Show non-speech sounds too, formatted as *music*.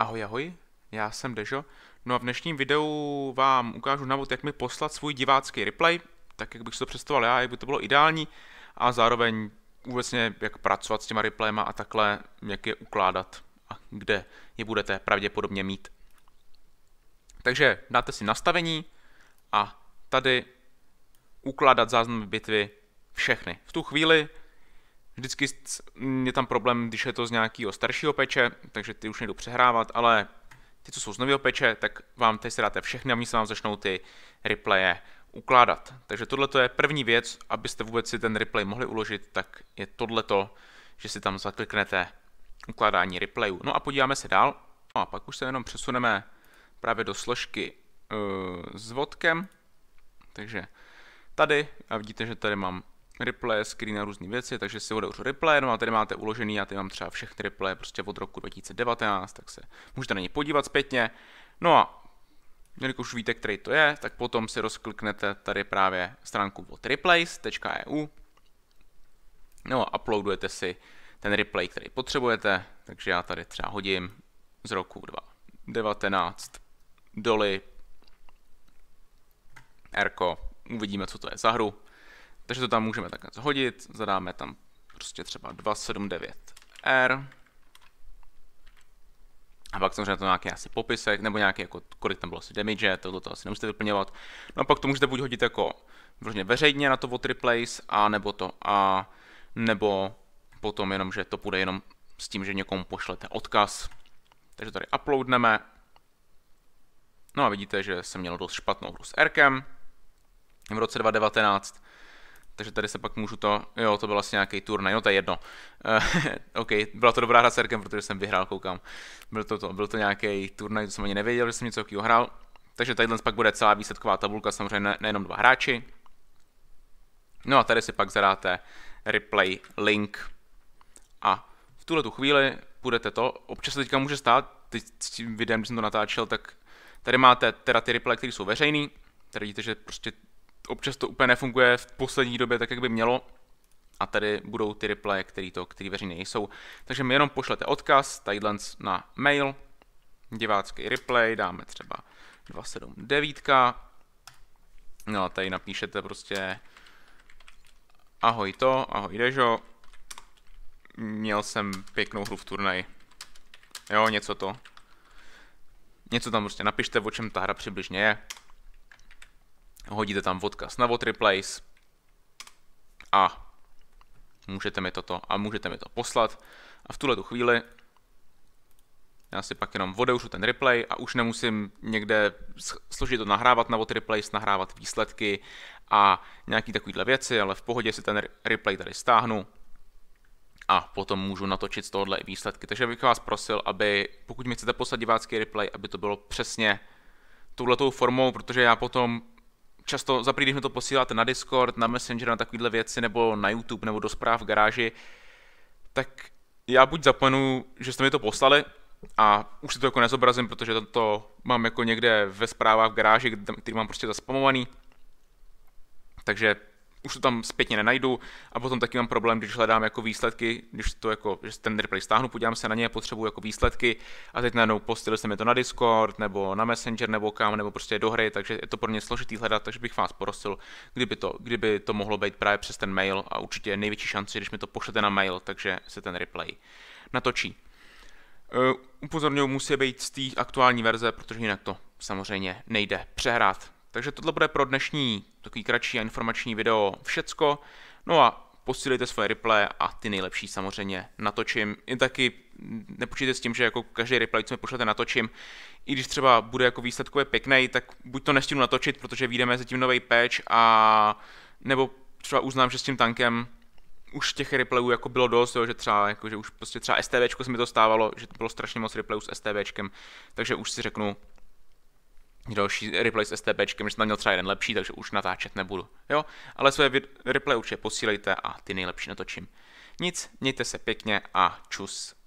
Ahoj, ahoj, já jsem Dežo. No a v dnešním videu vám ukážu navod, jak mi poslat svůj divácký replay, tak jak bych si to představoval já, jak by to bylo ideální, a zároveň obecně jak pracovat s těma replayma a takhle, jak je ukládat a kde je budete pravděpodobně mít. Takže dáte si nastavení a tady ukládat záznam bitvy všechny. V tu chvíli Vždycky je tam problém, když je to z nějakého staršího peče, takže ty už nejdu přehrávat, ale ty, co jsou z nového peče, tak vám teď si dáte všechny a oni se vám začnou ty replaye ukládat. Takže tohle je první věc, abyste vůbec si ten replay mohli uložit, tak je tohle to, že si tam zakliknete ukládání replayů. No a podíváme se dál. No a pak už se jenom přesuneme právě do složky uh, s vodkem. Takže tady, a vidíte, že tady mám replay, screen a různé věci, takže si odevřu replay, no a tady máte uložený, a tady mám třeba všechny replay prostě od roku 2019, tak se můžete na ně podívat zpětně. No a jelikož víte, který to je, tak potom si rozkliknete tady právě stránku od replays.eu e no a uploadujete si ten replay, který potřebujete, takže já tady třeba hodím z roku 2019 doly Erko, uvidíme, co to je za hru. Takže to tam můžeme takhle zhodit, zadáme tam prostě třeba 279R. A pak samozřejmě to nějaký asi popisek, nebo nějaký jako, kolik tam bylo asi damage, tohle to asi nemusíte vyplňovat. No a pak to můžete buď hodit jako vlastně veřejně na to od replace, a nebo to a, nebo potom jenom, že to půjde jenom s tím, že někomu pošlete odkaz. Takže tady uploadneme. No a vidíte, že jsem měl dost špatnou hru s Erkem v roce 2019 takže tady se pak můžu to, jo, to byl asi nějaký turnaj, no to je jedno. Eh, *laughs* OK, byla to dobrá hra s Erkem, protože jsem vyhrál, koukám. Byl to, to, byl to nějaký turnaj, to jsem ani nevěděl, že jsem něco takového hrál. Takže tady pak bude celá výsledková tabulka, samozřejmě ne, nejenom dva hráči. No a tady si pak zadáte replay link. A v tuhle tu chvíli budete to, občas se teďka může stát, teď s tím videem, když jsem to natáčel, tak tady máte teda ty replay, které jsou veřejný, tady vidíte, že prostě občas to úplně nefunguje v poslední době tak, jak by mělo. A tady budou ty replaye, který, to, který veřejně nejsou. Takže mi jenom pošlete odkaz, tadyhle na mail, divácký replay, dáme třeba 279. No a tady napíšete prostě ahoj to, ahoj Dežo, měl jsem pěknou hru v turnaji. Jo, něco to. Něco tam prostě napište, o čem ta hra přibližně je hodíte tam odkaz na Replace a můžete mi toto a můžete mi to poslat. A v tuhle tu chvíli já si pak jenom odeušu ten replay a už nemusím někde složit to nahrávat na What Replace, nahrávat výsledky a nějaký takovýhle věci, ale v pohodě si ten replay tady stáhnu a potom můžu natočit z tohohle výsledky. Takže bych vás prosil, aby pokud mi chcete poslat divácký replay, aby to bylo přesně touhletou formou, protože já potom často za když mi to posíláte na Discord, na Messenger, na takovéhle věci, nebo na YouTube, nebo do zpráv v garáži, tak já buď zapomenu, že jste mi to poslali, a už si to jako nezobrazím, protože to mám jako někde ve zprávách v garáži, který mám prostě zaspamovaný. Takže už to tam zpětně nenajdu a potom taky mám problém, když hledám jako výsledky, když to jako, že ten replay stáhnu, podívám se na ně, potřebuju jako výsledky a teď najednou postil jsem je to na Discord nebo na Messenger nebo kam, nebo prostě do hry, takže je to pro mě složitý hledat, takže bych vás porosil, kdyby to, kdyby to mohlo být právě přes ten mail a určitě je největší šance, když mi to pošlete na mail, takže se ten replay natočí. E, upozorňuji, musí být z té aktuální verze, protože jinak to samozřejmě nejde přehrát. Takže tohle bude pro dnešní takový kratší a informační video všecko. No a posílejte svoje replay a ty nejlepší samozřejmě natočím. I taky nepočítejte s tím, že jako každý replay, co mi pošlete, natočím. I když třeba bude jako výsledkově pěkný, tak buď to nestihnu natočit, protože vyjdeme zatím nový patch a nebo třeba uznám, že s tím tankem už těch replayů jako bylo dost, jo, že třeba, jako, že už prostě třeba STVčko se mi to stávalo, že to bylo strašně moc replayů s STVčkem, takže už si řeknu, další replay s STPčkem, že jsem tam měl třeba jeden lepší, takže už natáčet nebudu. Jo, ale své replay určitě posílejte a ty nejlepší natočím. Nic, mějte se pěkně a čus.